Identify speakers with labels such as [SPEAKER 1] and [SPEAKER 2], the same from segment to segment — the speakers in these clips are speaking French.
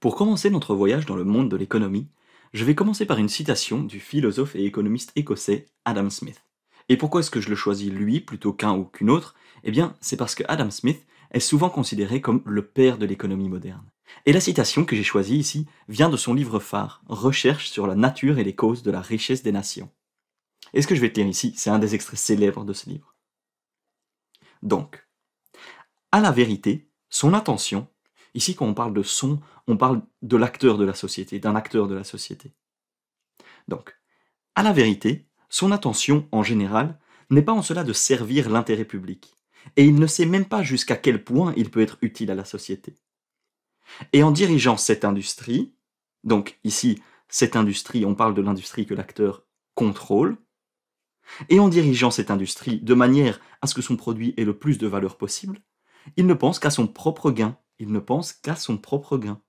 [SPEAKER 1] Pour commencer notre voyage dans le monde de l'économie, je vais commencer par une citation du philosophe et économiste écossais Adam Smith. Et pourquoi est-ce que je le choisis lui plutôt qu'un ou qu'une autre Eh bien, c'est parce que Adam Smith est souvent considéré comme le père de l'économie moderne. Et la citation que j'ai choisie ici vient de son livre phare, Recherche sur la nature et les causes de la richesse des nations. Et ce que je vais te lire ici, c'est un des extraits célèbres de ce livre. Donc, à la vérité, son intention. Ici, quand on parle de son, on parle de l'acteur de la société, d'un acteur de la société. Donc, à la vérité, son attention, en général, n'est pas en cela de servir l'intérêt public, et il ne sait même pas jusqu'à quel point il peut être utile à la société. Et en dirigeant cette industrie, donc ici, cette industrie, on parle de l'industrie que l'acteur contrôle, et en dirigeant cette industrie de manière à ce que son produit ait le plus de valeur possible, il ne pense qu'à son propre gain il ne pense qu'à son propre gain.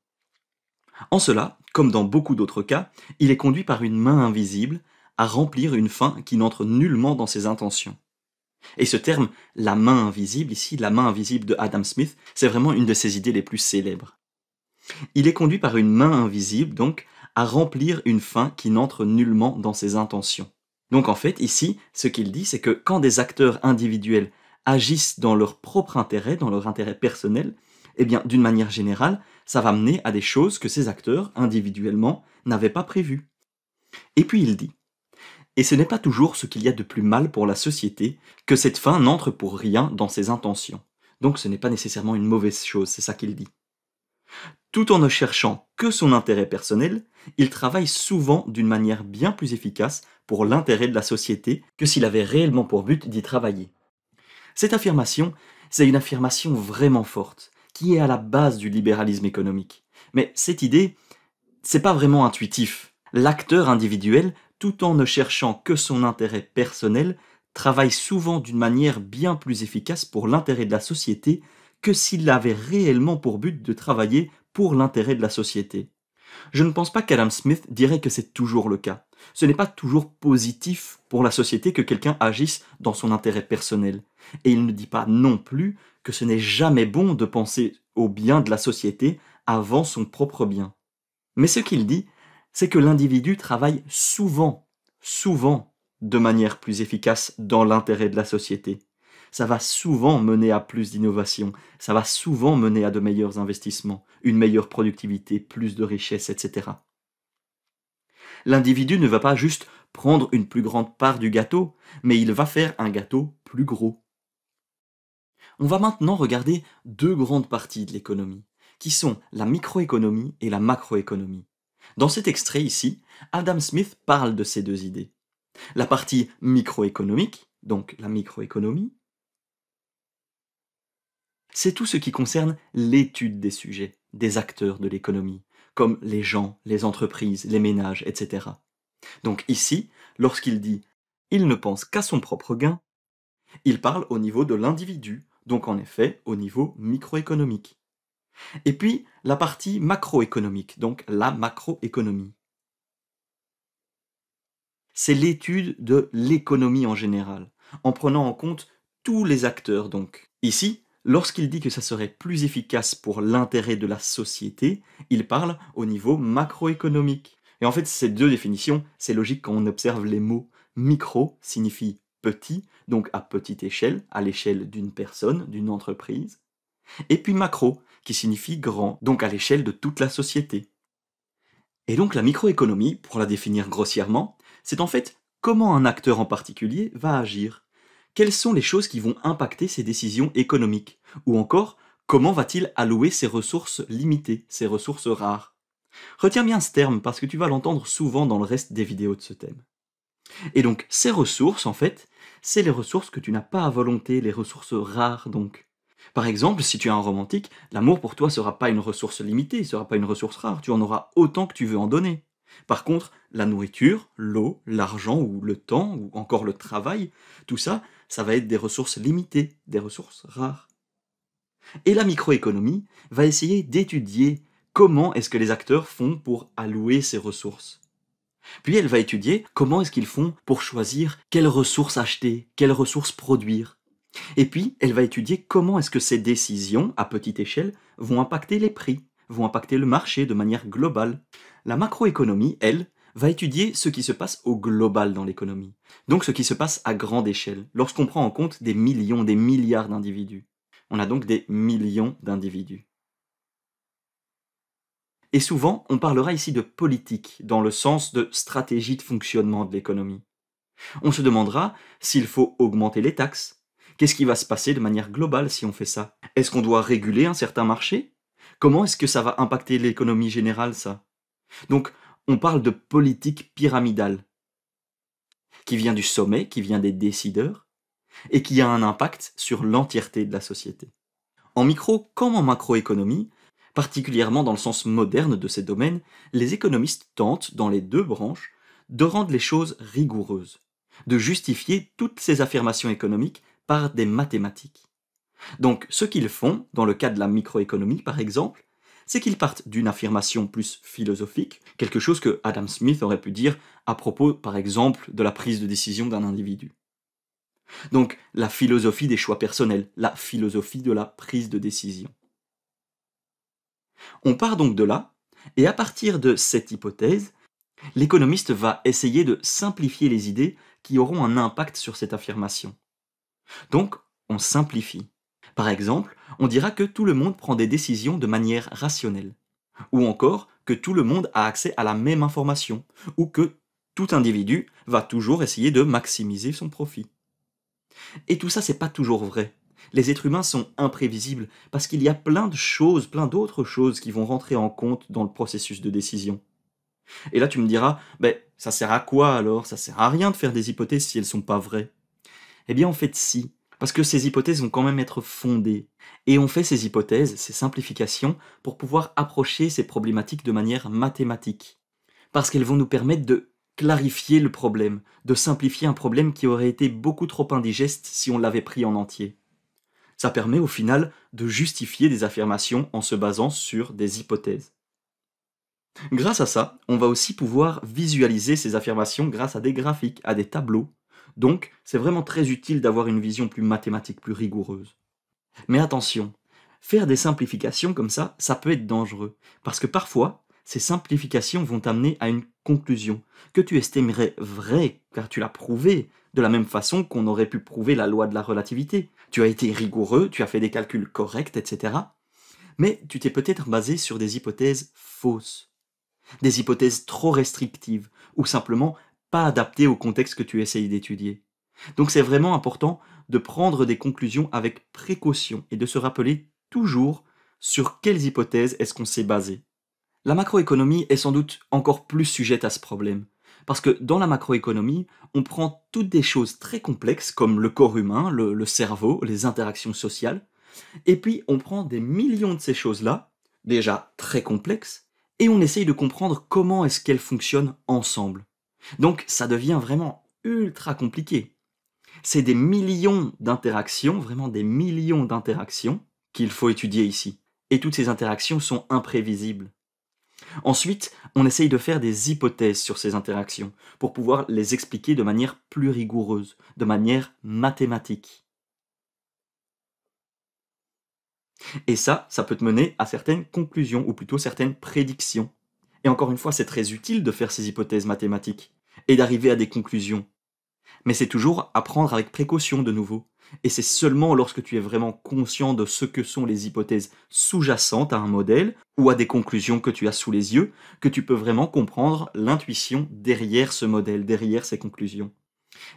[SPEAKER 1] En cela, comme dans beaucoup d'autres cas, il est conduit par une main invisible à remplir une fin qui n'entre nullement dans ses intentions. Et ce terme, la main invisible, ici, la main invisible de Adam Smith, c'est vraiment une de ses idées les plus célèbres. Il est conduit par une main invisible, donc, à remplir une fin qui n'entre nullement dans ses intentions. Donc en fait, ici, ce qu'il dit, c'est que quand des acteurs individuels agissent dans leur propre intérêt, dans leur intérêt personnel, eh bien, d'une manière générale, ça va mener à des choses que ces acteurs, individuellement, n'avaient pas prévues. Et puis il dit Et ce n'est pas toujours ce qu'il y a de plus mal pour la société que cette fin n'entre pour rien dans ses intentions. Donc ce n'est pas nécessairement une mauvaise chose, c'est ça qu'il dit. Tout en ne cherchant que son intérêt personnel, il travaille souvent d'une manière bien plus efficace pour l'intérêt de la société que s'il avait réellement pour but d'y travailler. Cette affirmation, c'est une affirmation vraiment forte qui est à la base du libéralisme économique. Mais cette idée, c'est pas vraiment intuitif. L'acteur individuel, tout en ne cherchant que son intérêt personnel, travaille souvent d'une manière bien plus efficace pour l'intérêt de la société que s'il avait réellement pour but de travailler pour l'intérêt de la société. Je ne pense pas qu'Adam Smith dirait que c'est toujours le cas. Ce n'est pas toujours positif pour la société que quelqu'un agisse dans son intérêt personnel. Et il ne dit pas non plus que ce n'est jamais bon de penser au bien de la société avant son propre bien. Mais ce qu'il dit, c'est que l'individu travaille souvent, souvent, de manière plus efficace dans l'intérêt de la société. Ça va souvent mener à plus d'innovation, ça va souvent mener à de meilleurs investissements, une meilleure productivité, plus de richesses, etc. L'individu ne va pas juste prendre une plus grande part du gâteau, mais il va faire un gâteau plus gros, on va maintenant regarder deux grandes parties de l'économie, qui sont la microéconomie et la macroéconomie. Dans cet extrait ici, Adam Smith parle de ces deux idées. La partie microéconomique, donc la microéconomie, c'est tout ce qui concerne l'étude des sujets, des acteurs de l'économie, comme les gens, les entreprises, les ménages, etc. Donc ici, lorsqu'il dit ⁇ Il ne pense qu'à son propre gain ⁇ il parle au niveau de l'individu donc en effet au niveau microéconomique. Et puis la partie macroéconomique, donc la macroéconomie. C'est l'étude de l'économie en général, en prenant en compte tous les acteurs donc. Ici, lorsqu'il dit que ça serait plus efficace pour l'intérêt de la société, il parle au niveau macroéconomique. Et en fait, ces deux définitions, c'est logique quand on observe les mots. Micro signifie petit, donc à petite échelle, à l'échelle d'une personne, d'une entreprise, et puis macro, qui signifie grand, donc à l'échelle de toute la société. Et donc la microéconomie, pour la définir grossièrement, c'est en fait comment un acteur en particulier va agir, quelles sont les choses qui vont impacter ses décisions économiques, ou encore comment va-t-il allouer ses ressources limitées, ses ressources rares. Retiens bien ce terme parce que tu vas l'entendre souvent dans le reste des vidéos de ce thème. Et donc ces ressources, en fait, c'est les ressources que tu n'as pas à volonté, les ressources rares donc. Par exemple, si tu es un romantique, l'amour pour toi ne sera pas une ressource limitée, ne sera pas une ressource rare, tu en auras autant que tu veux en donner. Par contre, la nourriture, l'eau, l'argent ou le temps ou encore le travail, tout ça, ça va être des ressources limitées, des ressources rares. Et la microéconomie va essayer d'étudier comment est-ce que les acteurs font pour allouer ces ressources. Puis elle va étudier comment est-ce qu'ils font pour choisir quelles ressources acheter, quelles ressources produire. Et puis elle va étudier comment est-ce que ces décisions, à petite échelle, vont impacter les prix, vont impacter le marché de manière globale. La macroéconomie, elle, va étudier ce qui se passe au global dans l'économie, donc ce qui se passe à grande échelle, lorsqu'on prend en compte des millions, des milliards d'individus. On a donc des millions d'individus. Et souvent, on parlera ici de politique, dans le sens de stratégie de fonctionnement de l'économie. On se demandera s'il faut augmenter les taxes. Qu'est-ce qui va se passer de manière globale si on fait ça Est-ce qu'on doit réguler un certain marché Comment est-ce que ça va impacter l'économie générale, ça Donc, on parle de politique pyramidale, qui vient du sommet, qui vient des décideurs, et qui a un impact sur l'entièreté de la société. En micro comme en macroéconomie, Particulièrement dans le sens moderne de ces domaines, les économistes tentent, dans les deux branches, de rendre les choses rigoureuses, de justifier toutes ces affirmations économiques par des mathématiques. Donc ce qu'ils font, dans le cas de la microéconomie par exemple, c'est qu'ils partent d'une affirmation plus philosophique, quelque chose que Adam Smith aurait pu dire à propos par exemple de la prise de décision d'un individu. Donc la philosophie des choix personnels, la philosophie de la prise de décision. On part donc de là, et à partir de cette hypothèse, l'économiste va essayer de simplifier les idées qui auront un impact sur cette affirmation. Donc, on simplifie. Par exemple, on dira que tout le monde prend des décisions de manière rationnelle, ou encore que tout le monde a accès à la même information, ou que tout individu va toujours essayer de maximiser son profit. Et tout ça, c'est pas toujours vrai. Les êtres humains sont imprévisibles parce qu'il y a plein de choses, plein d'autres choses qui vont rentrer en compte dans le processus de décision. Et là, tu me diras, ben, ça sert à quoi alors Ça sert à rien de faire des hypothèses si elles sont pas vraies. Eh bien, en fait, si. Parce que ces hypothèses vont quand même être fondées. Et on fait ces hypothèses, ces simplifications, pour pouvoir approcher ces problématiques de manière mathématique. Parce qu'elles vont nous permettre de clarifier le problème, de simplifier un problème qui aurait été beaucoup trop indigeste si on l'avait pris en entier ça permet au final de justifier des affirmations en se basant sur des hypothèses. Grâce à ça, on va aussi pouvoir visualiser ces affirmations grâce à des graphiques, à des tableaux. Donc, c'est vraiment très utile d'avoir une vision plus mathématique, plus rigoureuse. Mais attention, faire des simplifications comme ça, ça peut être dangereux. Parce que parfois, ces simplifications vont t'amener à une conclusion que tu estimerais vraie, car tu l'as prouvée, de la même façon qu'on aurait pu prouver la loi de la relativité. Tu as été rigoureux, tu as fait des calculs corrects, etc. Mais tu t'es peut-être basé sur des hypothèses fausses, des hypothèses trop restrictives, ou simplement pas adaptées au contexte que tu essayes d'étudier. Donc c'est vraiment important de prendre des conclusions avec précaution et de se rappeler toujours sur quelles hypothèses est-ce qu'on s'est basé. La macroéconomie est sans doute encore plus sujette à ce problème, parce que dans la macroéconomie, on prend toutes des choses très complexes comme le corps humain, le, cerveau, les interactions sociales, et puis on prend des millions de ces choses-là, déjà très complexes, et on essaye de comprendre comment est-ce qu'elles fonctionnent ensemble. Donc ça devient vraiment ultra compliqué. C'est des millions d'interactions, vraiment des millions d'interactions qu'il faut étudier ici. Et toutes ces interactions sont imprévisibles. Ensuite, on essaye de faire des hypothèses sur ces interactions pour pouvoir les expliquer de manière plus rigoureuse, de manière mathématique. Et ça, ça peut te mener à certaines conclusions, ou plutôt certaines prédictions. Et encore une fois, c'est très utile de faire ces hypothèses mathématiques, et d'arriver à des conclusions. Mais c'est toujours à prendre avec précaution de nouveau, et c'est seulement lorsque tu es vraiment conscient de ce que sont les hypothèses sous-jacentes à un modèle ou à des conclusions que tu as sous les yeux que tu peux vraiment comprendre l'intuition derrière ce modèle, derrière ces conclusions.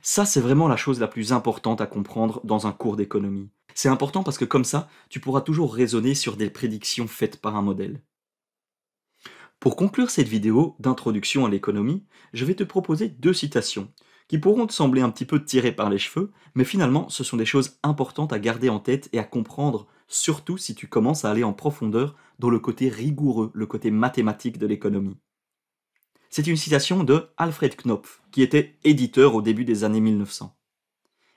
[SPEAKER 1] Ça, c'est vraiment la chose la plus importante à comprendre dans un cours d'économie. C'est important parce que comme ça, tu pourras toujours raisonner sur des prédictions faites par un modèle. Pour conclure cette vidéo d'introduction à l'économie, je vais te proposer deux citations qui pourront te sembler un petit peu tirés par les cheveux, mais finalement ce sont des choses importantes à garder en tête et à comprendre, surtout si tu commences à aller en profondeur dans le côté rigoureux, le côté mathématique de l'économie. C'est une citation de Alfred Knopf, qui était éditeur au début des années 1900.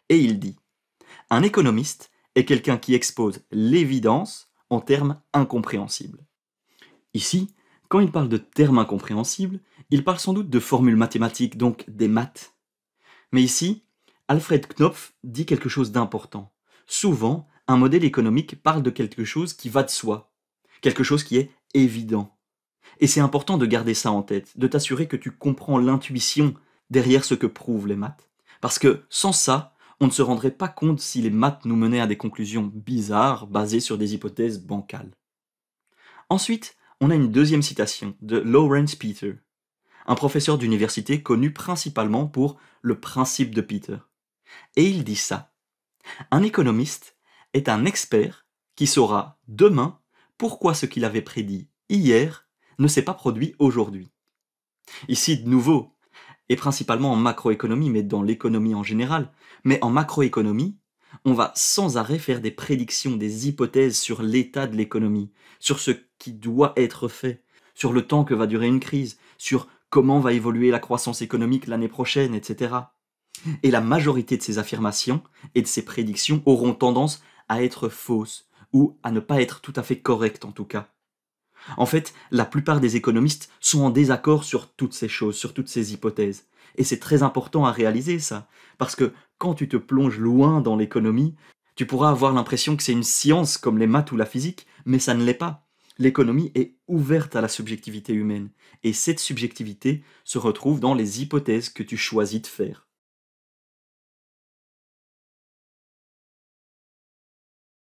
[SPEAKER 1] Et il dit Un économiste est quelqu'un qui expose l'évidence en termes incompréhensibles. Ici, quand il parle de termes incompréhensibles, il parle sans doute de formules mathématiques, donc des maths. Mais ici, Alfred Knopf dit quelque chose d'important. Souvent, un modèle économique parle de quelque chose qui va de soi, quelque chose qui est évident. Et c'est important de garder ça en tête, de t'assurer que tu comprends l'intuition derrière ce que prouvent les maths. Parce que sans ça, on ne se rendrait pas compte si les maths nous menaient à des conclusions bizarres basées sur des hypothèses bancales. Ensuite, on a une deuxième citation de Lawrence Peter un professeur d'université connu principalement pour le principe de Peter. Et il dit ça. Un économiste est un expert qui saura demain pourquoi ce qu'il avait prédit hier ne s'est pas produit aujourd'hui. Ici, de nouveau, et principalement en macroéconomie, mais dans l'économie en général, mais en macroéconomie, on va sans arrêt faire des prédictions, des hypothèses sur l'état de l'économie, sur ce qui doit être fait, sur le temps que va durer une crise, sur comment va évoluer la croissance économique l'année prochaine, etc. Et la majorité de ces affirmations et de ces prédictions auront tendance à être fausses, ou à ne pas être tout à fait correctes en tout cas. En fait, la plupart des économistes sont en désaccord sur toutes ces choses, sur toutes ces hypothèses. Et c'est très important à réaliser ça, parce que quand tu te plonges loin dans l'économie, tu pourras avoir l'impression que c'est une science comme les maths ou la physique, mais ça ne l'est pas l'économie est ouverte à la subjectivité humaine, et cette subjectivité se retrouve dans les hypothèses que tu choisis de faire.